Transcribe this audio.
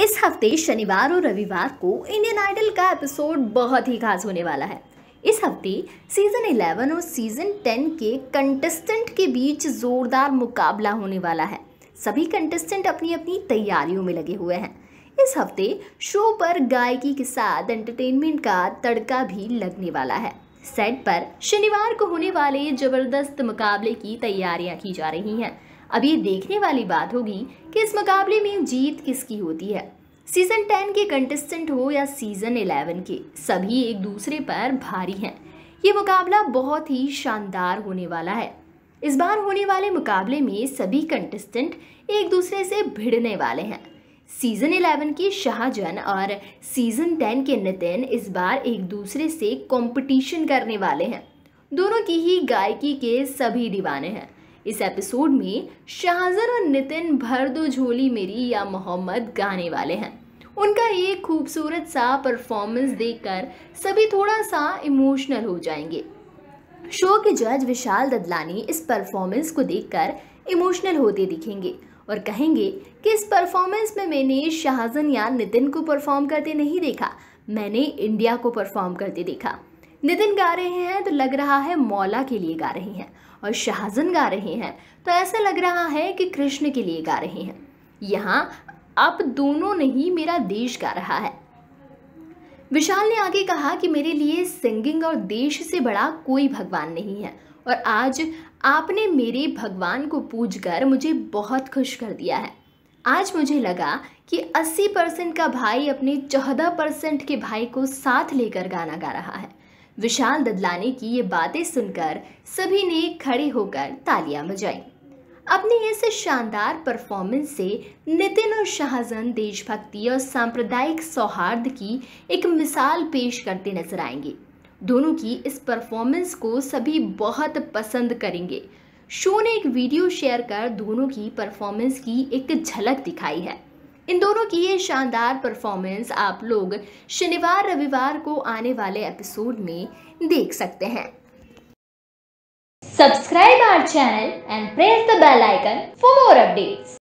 इस हफ्ते शनिवार और रविवार को इंडियन आइडल का एपिसोड बहुत ही खास होने वाला है इस हफ्ते सीज़न 11 और सीज़न 10 के कंटेस्टेंट के बीच ज़ोरदार मुकाबला होने वाला है सभी कंटेस्टेंट अपनी अपनी तैयारियों में लगे हुए हैं इस हफ्ते शो पर गायकी के साथ एंटरटेनमेंट का तड़का भी लगने वाला है सेट पर शनिवार को होने वाले ज़बरदस्त मुकाबले की तैयारियां की जा रही हैं अब ये देखने वाली बात होगी कि इस मुकाबले में जीत किसकी होती है सीज़न टेन के कंटेस्टेंट हो या सीज़न इलेवन के सभी एक दूसरे पर भारी हैं ये मुकाबला बहुत ही शानदार होने वाला है इस बार होने वाले मुकाबले में सभी कंटेस्टेंट एक दूसरे से भिड़ने वाले हैं सीज़न इलेवन के शाहजन और सीज़न टेन के नितिन इस बार एक दूसरे से कंपटीशन करने वाले हैं दोनों की ही गायकी के सभी दीवाने हैं इस एपिसोड में शाहजर और नितिन भर दो झोली मेरी या मोहम्मद गाने वाले हैं उनका ये खूबसूरत सा परफॉर्मेंस देखकर सभी थोड़ा सा इमोशनल हो जाएंगे शो के जज विशाल ददलानी इस परफॉर्मेंस को देखकर इमोशनल होते दिखेंगे और कहेंगे कि इस परफॉर्मेंस में मैंने शाहजन या नितिन को परफॉर्म करते नहीं देखा मैंने इंडिया को परफॉर्म करते देखा नितिन गा रहे हैं तो लग रहा है मौला के लिए गा रहे हैं और शाहजन गा रहे हैं तो ऐसा लग रहा है कि कृष्ण के लिए गा रहे हैं यहाँ आप दोनों नहीं मेरा देश गा रहा है विशाल ने आगे कहा कि मेरे लिए सिंगिंग और देश से बड़ा कोई भगवान नहीं है और आज आपने मेरे भगवान को पूज कर मुझे बहुत खुश कर दिया है आज मुझे लगा कि 80 परसेंट का भाई अपने 14 परसेंट के भाई को साथ लेकर गाना गा रहा है विशाल ददलानी की ये बातें सुनकर सभी ने खड़े होकर तालियां बजाई अपनी इस शानदार परफॉर्मेंस से नितिन और शाहजन देशभक्ति और सांप्रदायिक सौहार्द की एक मिसाल पेश करते नजर आएंगे दोनों की इस परफॉर्मेंस को सभी बहुत पसंद करेंगे शो ने एक वीडियो शेयर कर दोनों की परफॉर्मेंस की एक झलक दिखाई है इन दोनों की ये शानदार परफॉर्मेंस आप लोग शनिवार रविवार को आने वाले एपिसोड में देख सकते हैं subscribe our channel and press the bell icon for more updates